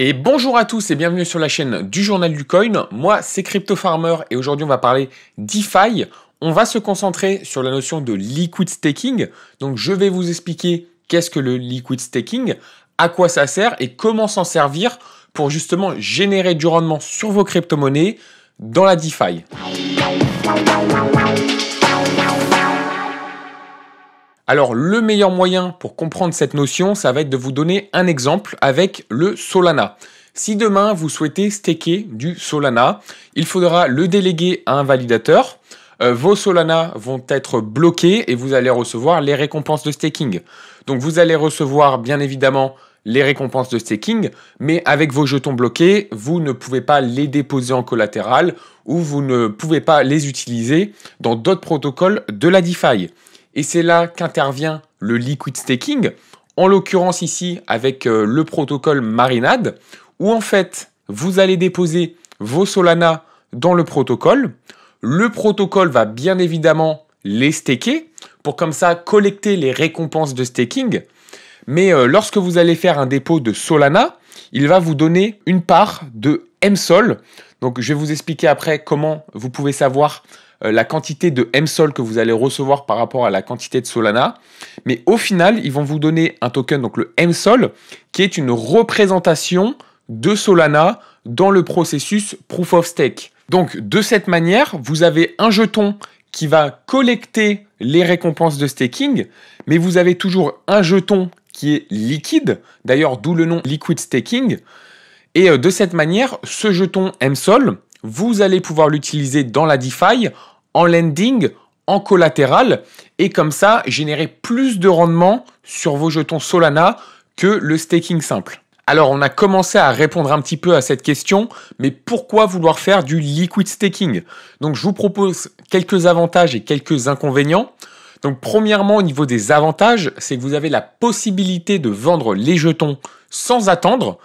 Et bonjour à tous et bienvenue sur la chaîne du journal du coin. Moi, c'est Crypto Farmer et aujourd'hui, on va parler DeFi. On va se concentrer sur la notion de liquid staking. Donc, je vais vous expliquer qu'est-ce que le liquid staking, à quoi ça sert et comment s'en servir pour justement générer du rendement sur vos crypto-monnaies dans la DeFi. Alors le meilleur moyen pour comprendre cette notion, ça va être de vous donner un exemple avec le Solana. Si demain vous souhaitez staker du Solana, il faudra le déléguer à un validateur. Euh, vos Solana vont être bloqués et vous allez recevoir les récompenses de staking. Donc vous allez recevoir bien évidemment les récompenses de staking, mais avec vos jetons bloqués, vous ne pouvez pas les déposer en collatéral ou vous ne pouvez pas les utiliser dans d'autres protocoles de la DeFi. Et c'est là qu'intervient le liquid staking, en l'occurrence ici avec euh, le protocole Marinade, où en fait vous allez déposer vos Solana dans le protocole. Le protocole va bien évidemment les staker pour comme ça collecter les récompenses de staking. Mais euh, lorsque vous allez faire un dépôt de Solana, il va vous donner une part de MSOL. Donc je vais vous expliquer après comment vous pouvez savoir euh, la quantité de MSOL que vous allez recevoir par rapport à la quantité de Solana. Mais au final, ils vont vous donner un token, donc le MSOL, qui est une représentation de Solana dans le processus Proof of Stake. Donc de cette manière, vous avez un jeton qui va collecter les récompenses de staking, mais vous avez toujours un jeton qui est liquide, d'ailleurs d'où le nom Liquid Staking. Et euh, de cette manière, ce jeton MSOL, vous allez pouvoir l'utiliser dans la DeFi, en lending, en collatéral, et comme ça générer plus de rendement sur vos jetons Solana que le staking simple. Alors on a commencé à répondre un petit peu à cette question, mais pourquoi vouloir faire du liquid staking Donc je vous propose quelques avantages et quelques inconvénients. Donc premièrement au niveau des avantages, c'est que vous avez la possibilité de vendre les jetons sans attendre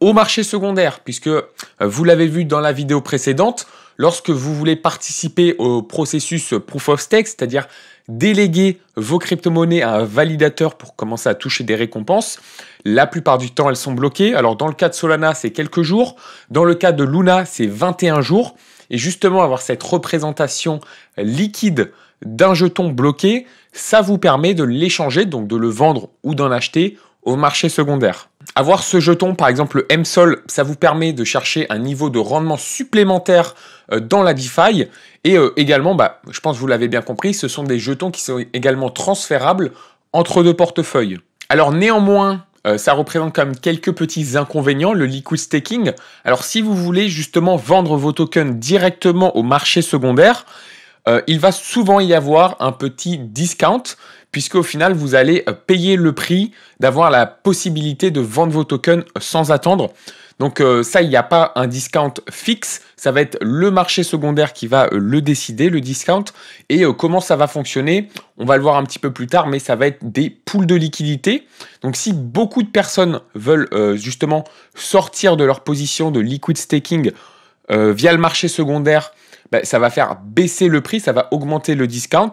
au marché secondaire, puisque euh, vous l'avez vu dans la vidéo précédente, lorsque vous voulez participer au processus proof of stake, c'est-à-dire déléguer vos crypto-monnaies à un validateur pour commencer à toucher des récompenses, la plupart du temps elles sont bloquées. Alors dans le cas de Solana, c'est quelques jours, dans le cas de Luna, c'est 21 jours. Et justement, avoir cette représentation liquide d'un jeton bloqué, ça vous permet de l'échanger, donc de le vendre ou d'en acheter au marché secondaire. Avoir ce jeton, par exemple le MSOL, ça vous permet de chercher un niveau de rendement supplémentaire euh, dans la DeFi. Et euh, également, bah, je pense que vous l'avez bien compris, ce sont des jetons qui sont également transférables entre deux portefeuilles. Alors néanmoins, euh, ça représente quand même quelques petits inconvénients, le liquid staking. Alors si vous voulez justement vendre vos tokens directement au marché secondaire, il va souvent y avoir un petit discount au final, vous allez euh, payer le prix d'avoir la possibilité de vendre vos tokens sans attendre. Donc euh, ça, il n'y a pas un discount fixe, ça va être le marché secondaire qui va euh, le décider, le discount, et comment ça va fonctionner, on va le voir un petit peu plus tard, mais ça va être des poules de liquidité. Donc si beaucoup de personnes veulent justement sortir de leur position de liquid staking via le marché secondaire, ben, ça va faire baisser le prix, ça va augmenter le discount.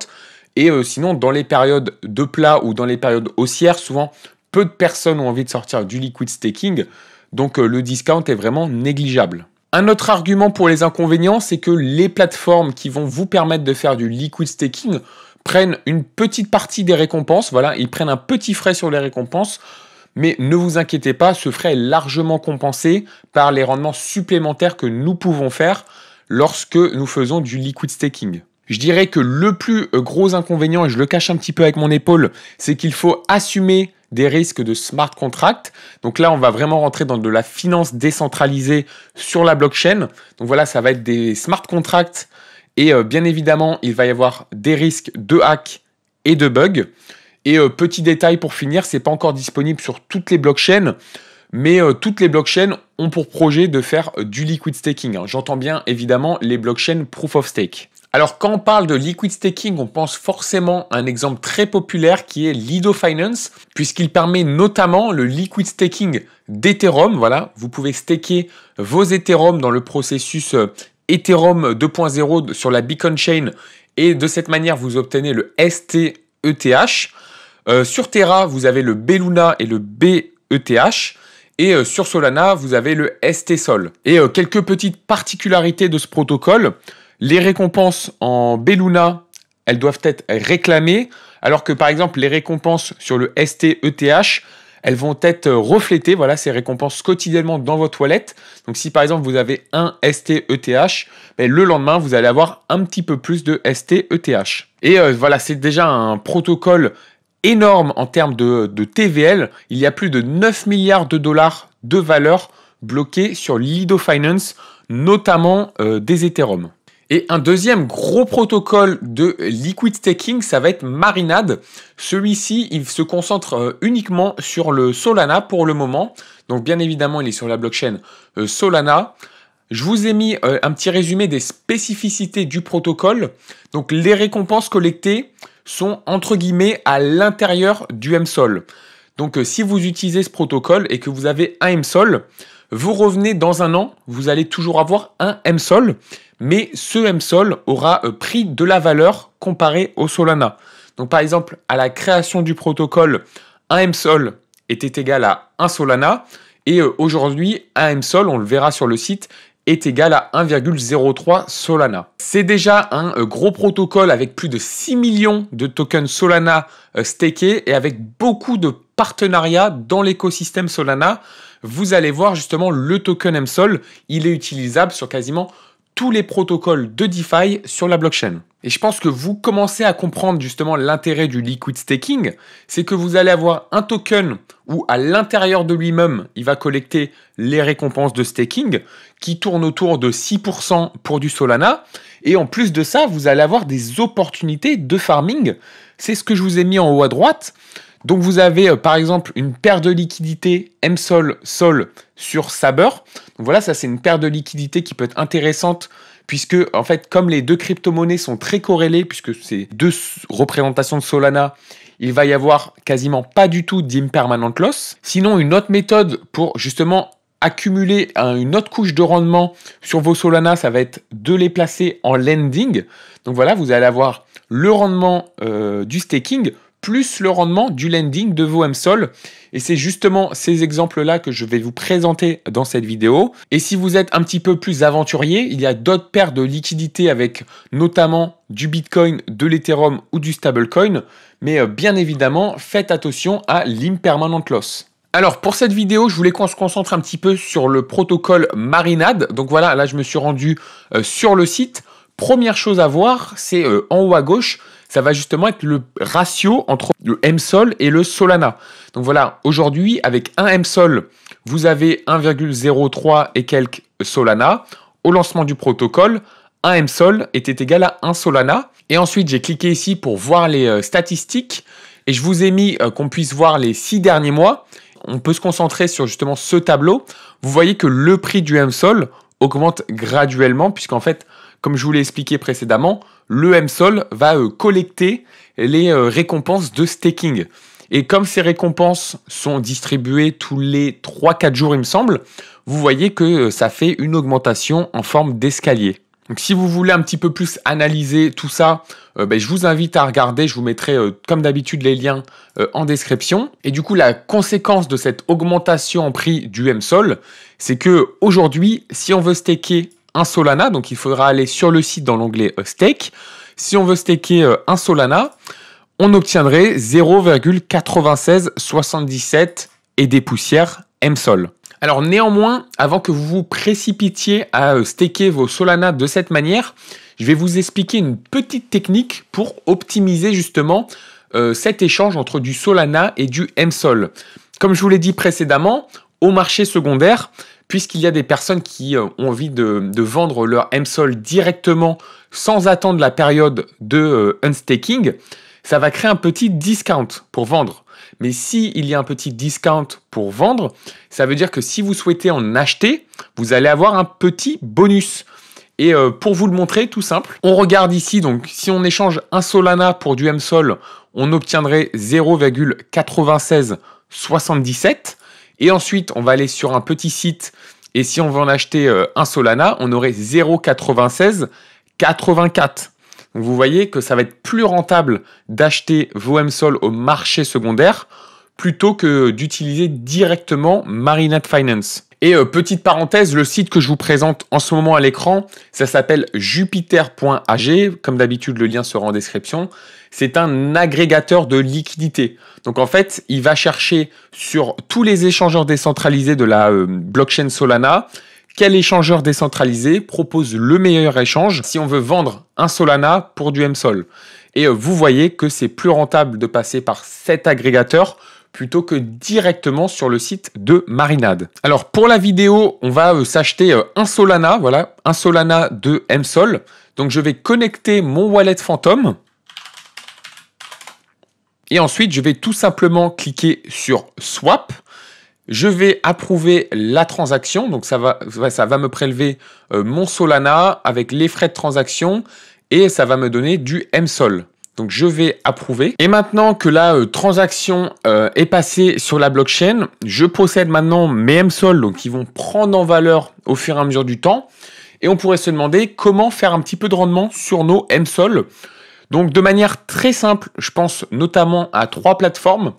Et euh, sinon, dans les périodes de plat ou dans les périodes haussières, souvent peu de personnes ont envie de sortir du liquid staking, donc euh, le discount est vraiment négligeable. Un autre argument pour les inconvénients, c'est que les plateformes qui vont vous permettre de faire du liquid staking prennent une petite partie des récompenses, voilà, ils prennent un petit frais sur les récompenses, mais ne vous inquiétez pas, ce frais est largement compensé par les rendements supplémentaires que nous pouvons faire lorsque nous faisons du liquid staking. Je dirais que le plus euh, gros inconvénient, et je le cache un petit peu avec mon épaule, c'est qu'il faut assumer des risques de smart contract. Donc là, on va vraiment rentrer dans de la finance décentralisée sur la blockchain. Donc voilà, ça va être des smart contracts. Et euh, bien évidemment, il va y avoir des risques de hack et de bugs. Et euh, petit détail pour finir, ce n'est pas encore disponible sur toutes les blockchains, mais toutes les blockchains ont pour projet de faire du liquid staking. Hein. J'entends bien évidemment les blockchains proof of stake. Alors quand on parle de liquid staking, on pense forcément à un exemple très populaire qui est Lido Finance, puisqu'il permet notamment le liquid staking d'Ethereum. Voilà, vous pouvez staker vos Ethereum dans le processus euh, Ethereum 2.0 sur la Beacon Chain, et de cette manière vous obtenez le STETH. Euh, sur Terra, vous avez le Beluna et le BETH. Et euh, sur Solana, vous avez le STSOL. Et quelques petites particularités de ce protocole. Les récompenses en Belluna, elles doivent être réclamées, alors que par exemple les récompenses sur le STETH, elles vont être reflétées, voilà, ces récompenses quotidiennement dans votre toilettes. Donc si par exemple vous avez un STETH, ben, le lendemain vous allez avoir un petit peu plus de STETH. Et euh, voilà, c'est déjà un protocole énorme en termes de, TVL. Il y a plus de 9 milliards de dollars de valeur bloqués sur Lido Finance, notamment euh, des Ethereum. Et un deuxième gros protocole de liquid staking, ça va être Marinade. Celui-ci, il se concentre euh, uniquement sur le Solana pour le moment. Donc bien évidemment, il est sur la blockchain euh, Solana. Je vous ai mis euh, un petit résumé des spécificités du protocole. Donc les récompenses collectées sont entre guillemets à l'intérieur du MSOL. Donc si vous utilisez ce protocole et que vous avez un MSOL, vous revenez dans un an, vous allez toujours avoir un MSOL, mais ce MSOL aura euh, pris de la valeur comparé au Solana. Donc par exemple, à la création du protocole, un MSOL était égal à un Solana, et euh, aujourd'hui, un MSOL, on le verra sur le site, est égal à 1,03 Solana. C'est déjà un euh, gros protocole avec plus de 6 millions de tokens Solana stakés et avec beaucoup de partenariats dans l'écosystème Solana. Vous allez voir justement le token MSOL, il est utilisable sur quasiment tous les protocoles de DeFi sur la blockchain. Et je pense que vous commencez à comprendre justement l'intérêt du liquid staking, c'est que vous allez avoir un token où à l'intérieur de lui-même, il va collecter les récompenses de staking qui tournent autour de 6% pour du Solana. Et en plus de ça, vous allez avoir des opportunités de farming. C'est ce que je vous ai mis en haut à droite. Donc vous avez euh, par exemple une paire de liquidités MSOL SOL sur Saber. Donc voilà, ça c'est une paire de liquidités qui peut être intéressante puisque en fait comme les deux crypto-monnaies sont très corrélées puisque c'est deux représentations de Solana, il va y avoir quasiment pas du tout d'impermanent loss. Sinon une autre méthode pour justement accumuler une autre couche de rendement sur vos Solana, ça va être de les placer en lending. Donc voilà, vous allez avoir le rendement euh, du staking plus le rendement du lending de vos MSOL. Et c'est justement ces exemples-là que je vais vous présenter dans cette vidéo. Et si vous êtes un petit peu plus aventurier, il y a d'autres paires de liquidités avec notamment du Bitcoin, de l'Ethereum ou du stablecoin. Mais euh, bien évidemment, faites attention à l'impermanent loss. Alors pour cette vidéo, je voulais qu'on se concentre un petit peu sur le protocole Marinade. Donc voilà, là je me suis rendu euh, sur le site. Première chose à voir, c'est euh, en haut à gauche, ça va justement être le ratio entre le MSOL et le Solana. Donc voilà, aujourd'hui, avec un MSOL, vous avez 1,03 et quelques Solana. Au lancement du protocole, un MSOL était égal à un Solana. Et ensuite, j'ai cliqué ici pour voir les euh, statistiques. Et je vous ai mis euh, qu'on puisse voir les six derniers mois. On peut se concentrer sur justement ce tableau. Vous voyez que le prix du MSOL augmente graduellement, puisqu'en fait, comme je vous l'ai expliqué précédemment, le MSOL va euh, collecter les euh, récompenses de staking. Et comme ces récompenses sont distribuées tous les 3-4 jours, il me semble, vous voyez que euh, ça fait une augmentation en forme d'escalier. Donc si vous voulez un petit peu plus analyser tout ça, ben, je vous invite à regarder, je vous mettrai comme d'habitude les liens en description. Et du coup, la conséquence de cette augmentation en prix du MSOL, c'est que aujourd'hui, si on veut staker un Solana. Donc il faudra aller sur le site dans l'onglet euh, Stake. Si on veut staker un euh, Solana, on obtiendrait 0,9677 et des poussières MSOL. Alors néanmoins, avant que vous vous précipitiez à euh, staker vos Solana de cette manière, je vais vous expliquer une petite technique pour optimiser justement cet échange entre du Solana et du MSOL. Comme je vous l'ai dit précédemment, au marché secondaire, puisqu'il y a des personnes qui euh, ont envie de, vendre leur MSOL directement sans attendre la période de euh, unstaking, ça va créer un petit discount pour vendre. Mais s'il y a un petit discount pour vendre, ça veut dire que si vous souhaitez en acheter, vous allez avoir un petit bonus. Et euh, pour vous le montrer, tout simple, on regarde ici, donc si on échange un Solana pour du MSOL, on obtiendrait 0,9677. Et ensuite, on va aller sur un petit site. Et si on veut en acheter euh, un Solana, on aurait 0,96 84. Donc vous voyez que ça va être plus rentable d'acheter vos M-Sol au marché secondaire plutôt que d'utiliser directement Marinette Finance. Et euh, petite parenthèse, le site que je vous présente en ce moment à l'écran, ça s'appelle jupiter.ag. Comme d'habitude, le lien sera en description c'est un agrégateur de liquidités. Donc en fait, il va chercher sur tous les échangeurs décentralisés de la euh, blockchain Solana, quel échangeur décentralisé propose le meilleur échange si on veut vendre un Solana pour du MSOL. Et euh, vous voyez que c'est plus rentable de passer par cet agrégateur plutôt que directement sur le site de Marinade. Alors pour la vidéo, on va euh, s'acheter un Solana, voilà, un Solana de MSOL. Donc je vais connecter mon wallet fantôme. Et ensuite, je vais tout simplement cliquer sur Swap. Je vais approuver la transaction. Donc, ça va, ça va me prélever euh, mon Solana avec les frais de transaction et ça va me donner du MSOL. Donc je vais approuver. Et maintenant que la euh, transaction euh, est passée sur la blockchain, je possède maintenant mes MSOL, donc qui vont prendre en valeur au fur et à mesure du temps. Et on pourrait se demander comment faire un petit peu de rendement sur nos MSOL donc de manière très simple, je pense notamment à trois plateformes.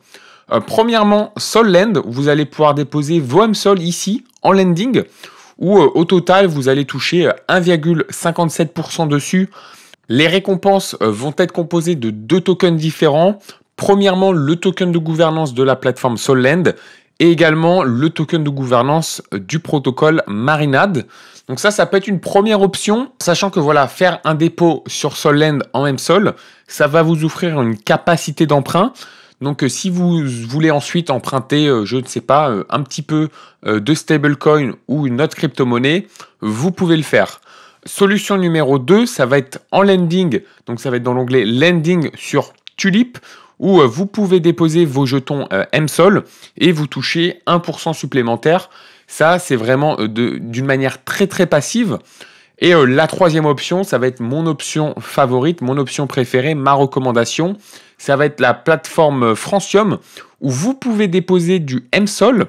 Euh, premièrement, Solland, vous allez pouvoir déposer vos MSOL ici en landing, où euh, au total vous allez toucher 1,57% euh, dessus. Les récompenses vont être composées de deux tokens différents. Premièrement, le token de gouvernance de la plateforme Solland et également le token de gouvernance du protocole Marinade. Donc ça, ça peut être une première option, sachant que voilà, faire un dépôt sur Solend en MSOL, sol, ça va vous offrir une capacité d'emprunt. Donc euh, si vous voulez ensuite emprunter, euh, je ne sais pas, euh, un petit peu de stablecoin ou une autre crypto-monnaie, vous pouvez le faire. Solution numéro 2, ça va être en lending. Donc ça va être dans l'onglet lending sur Tulip où vous pouvez déposer vos jetons MSOL et vous touchez 1% supplémentaire. Ça, c'est vraiment euh, d'une manière très très passive. Et euh, la troisième option, ça va être mon option favorite, mon option préférée, ma recommandation. Ça va être la plateforme Francium où vous pouvez déposer du MSOL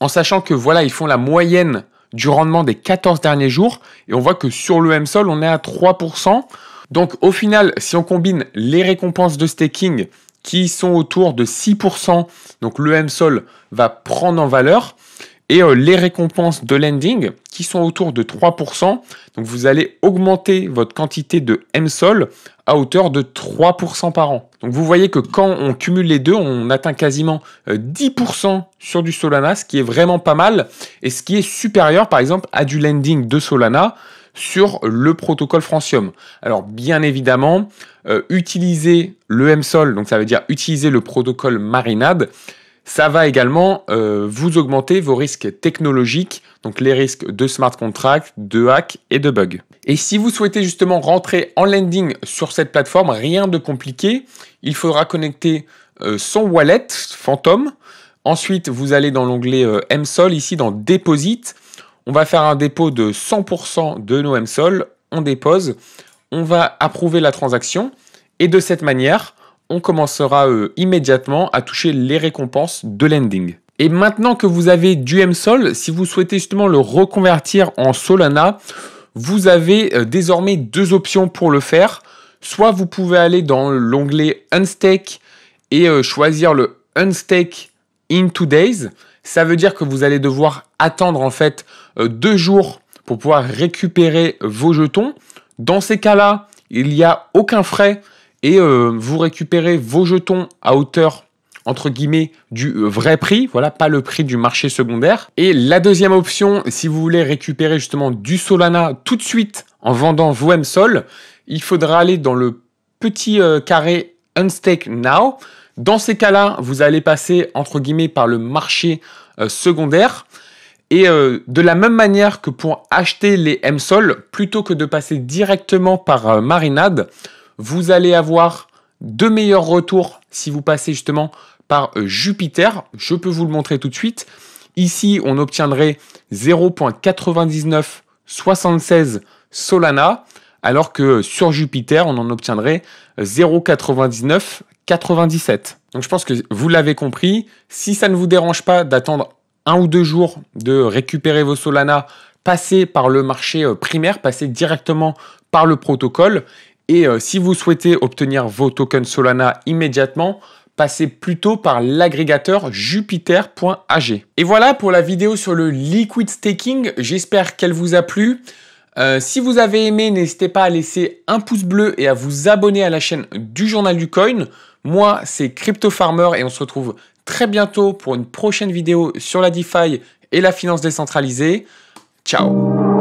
en sachant que voilà, ils font la moyenne du rendement des 14 derniers jours. Et on voit que sur le MSOL, on est à 3%. Donc au final, si on combine les récompenses de staking qui sont autour de 6%, donc le MSOL va prendre en valeur et euh, les récompenses de lending qui sont autour de 3%. Donc vous allez augmenter votre quantité de MSOL à hauteur de 3% par an. Donc vous voyez que quand on cumule les deux, on atteint quasiment 10% euh, sur du Solana, ce qui est vraiment pas mal et ce qui est supérieur par exemple à du lending de Solana sur le protocole Francium. Alors bien évidemment, euh, utiliser le MSOL, donc ça veut dire utiliser le protocole Marinade, ça va également euh, vous augmenter vos risques technologiques, donc les risques de smart contract, de hack et de bug. Et si vous souhaitez justement rentrer en lending sur cette plateforme, rien de compliqué, il faudra connecter euh, son wallet Phantom. Ensuite, vous allez dans l'onglet euh, MSOL, ici dans Deposit. On va faire un dépôt de 100% de nos MSOL. On dépose, on va approuver la transaction. Et de cette manière, on commencera euh, immédiatement à toucher les récompenses de lending. Et maintenant que vous avez du M-Sol, si vous souhaitez justement le reconvertir en Solana, vous avez euh, désormais deux options pour le faire. Soit vous pouvez aller dans l'onglet Unstake et euh, choisir le Unstake in two days. Ça veut dire que vous allez devoir attendre en fait deux jours pour pouvoir récupérer vos jetons. Dans ces cas-là, il n'y a aucun frais et euh, vous récupérez vos jetons à hauteur entre guillemets du euh, vrai prix, voilà, pas le prix du marché secondaire. Et la deuxième option, si vous voulez récupérer justement du Solana tout de suite en vendant vos MSOL, il faudra aller dans le petit euh, carré Unstake Now. Dans ces cas-là, vous allez passer entre guillemets par le marché secondaire. Et de la même manière que pour acheter les MSOL, plutôt que de passer directement par marinade, vous allez avoir de meilleurs retours si vous passez justement par euh, Jupiter. Je peux vous le montrer tout de suite. Ici, on obtiendrait 0.9976 Solana, alors que sur Jupiter, on en obtiendrait 0.9997. Donc je pense que vous l'avez compris. Si ça ne vous dérange pas d'attendre un ou deux jours de récupérer vos Solana, passez par le marché euh, primaire, passez directement par le protocole et euh, si vous souhaitez obtenir vos tokens Solana immédiatement, passez plutôt par l'agrégateur jupiter.ag. Et voilà pour la vidéo sur le liquid staking. J'espère qu'elle vous a plu. Euh, si vous avez aimé, n'hésitez pas à laisser un pouce bleu et à vous abonner à la chaîne du Journal du Coin. Moi, c'est Crypto Farmer et on se retrouve très bientôt pour une prochaine vidéo sur la DeFi et la finance décentralisée. Ciao